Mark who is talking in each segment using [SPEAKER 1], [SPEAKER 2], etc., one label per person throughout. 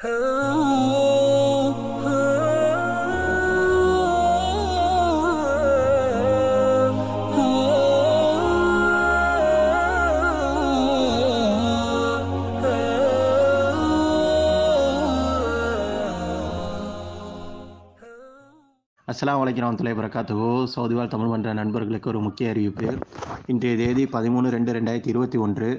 [SPEAKER 1] அஸ்லாம்
[SPEAKER 2] வலைக்கிறோம் துளை பிரகாத்துகோ சவுதிவால் தமிழ் மன்ற நண்பர்களுக்கு ஒரு முக்கிய அறிவிப்பு இன்றைய தேதி பதிமூணு ரெண்டு ரெண்டாயிரத்தி இருபத்தி ஒன்று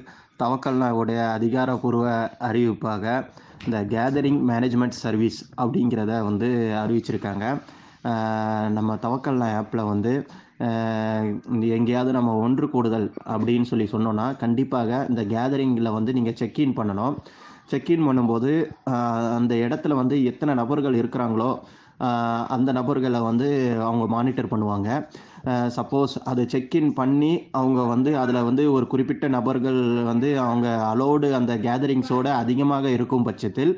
[SPEAKER 2] தவக்கல்னாவுடைய அதிகாரப்பூர்வ அறிவிப்பாக இந்த கேதரிங் மேனேஜ்மெண்ட் சர்வீஸ் அப்படிங்கிறத வந்து அறிவிச்சிருக்காங்க நம்ம தவக்கல்ல ஆப்பில் வந்து எங்கேயாவது நம்ம ஒன்று கூடுதல் அப்படின்னு சொல்லி சொன்னோன்னா கண்டிப்பாக இந்த கேதரிங்கில் வந்து நீங்கள் செக்இன் பண்ணணும் செக்இன் பண்ணும்போது அந்த இடத்துல வந்து எத்தனை நபர்கள் இருக்கிறாங்களோ அந்த நபர்களை வந்து அவங்க மானிட்டர் பண்ணுவாங்க சப்போஸ் அதை செக்இன் பண்ணி அவங்க வந்து அதில் வந்து ஒரு குறிப்பிட்ட நபர்கள் வந்து அவங்க அலோடு அந்த கேதரிங்ஸோட அதிகமாக இருக்கும் பட்சத்தில்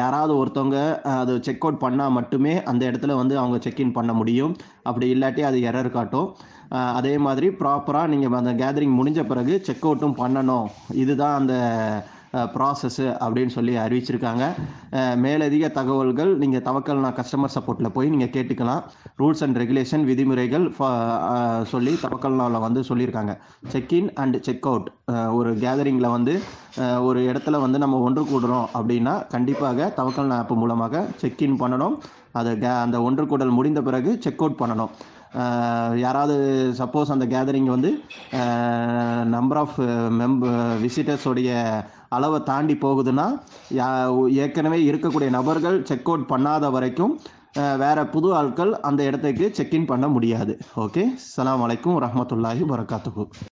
[SPEAKER 2] யாராவது ஒருத்தவங்க அதை செக் அவுட் பண்ணால் மட்டுமே அந்த இடத்துல வந்து அவங்க செக்இன் பண்ண முடியும் அப்படி இல்லாட்டி அது எரர் காட்டும் அதே மாதிரி ப்ராப்பராக நீங்கள் அந்த கேதரிங் முடிஞ்ச பிறகு செக் அவுட்டும் பண்ணணும் இதுதான் அந்த ப்ராசஸ்ஸு அப்படின்னு சொல்லி அறிவிச்சிருக்காங்க மேலதிக தகவல்கள் நீங்கள் தவக்கல்னா கஸ்டமர் சப்போர்ட்டில் போய் நீங்கள் கேட்டுக்கலாம் ரூல்ஸ் அண்ட் ரெகுலேஷன் விதிமுறைகள் சொல்லி தவக்கல் நாளில் வந்து சொல்லியிருக்காங்க செக்இன் அண்ட் செக் அவுட் ஒரு கேதரிங்கில் வந்து ஒரு இடத்துல வந்து நம்ம ஒன்று கூடுறோம் அப்படின்னா கண்டிப்பாக தவக்கல்னா ஆப் மூலமாக செக்இன் பண்ணணும் அதை கே அந்த ஒன்று கூடல் முடிந்த பிறகு செக் அவுட் பண்ணணும் யாராவது சப்போஸ் அந்த கேதரிங் வந்து நம்பர் ஆஃப் மெம்ப விசிட்டர்ஸோடைய அளவை தாண்டி போகுதுன்னா ஏற்கனவே இருக்கக்கூடிய நபர்கள் செக் அவுட் பண்ணாத வரைக்கும் வேறு புது ஆட்கள் அந்த இடத்துக்கு செக்இன் பண்ண முடியாது ஓகே அலாம் வலைக்கம் ரஹமத்துல்லாஹி வரகாத்துக்கு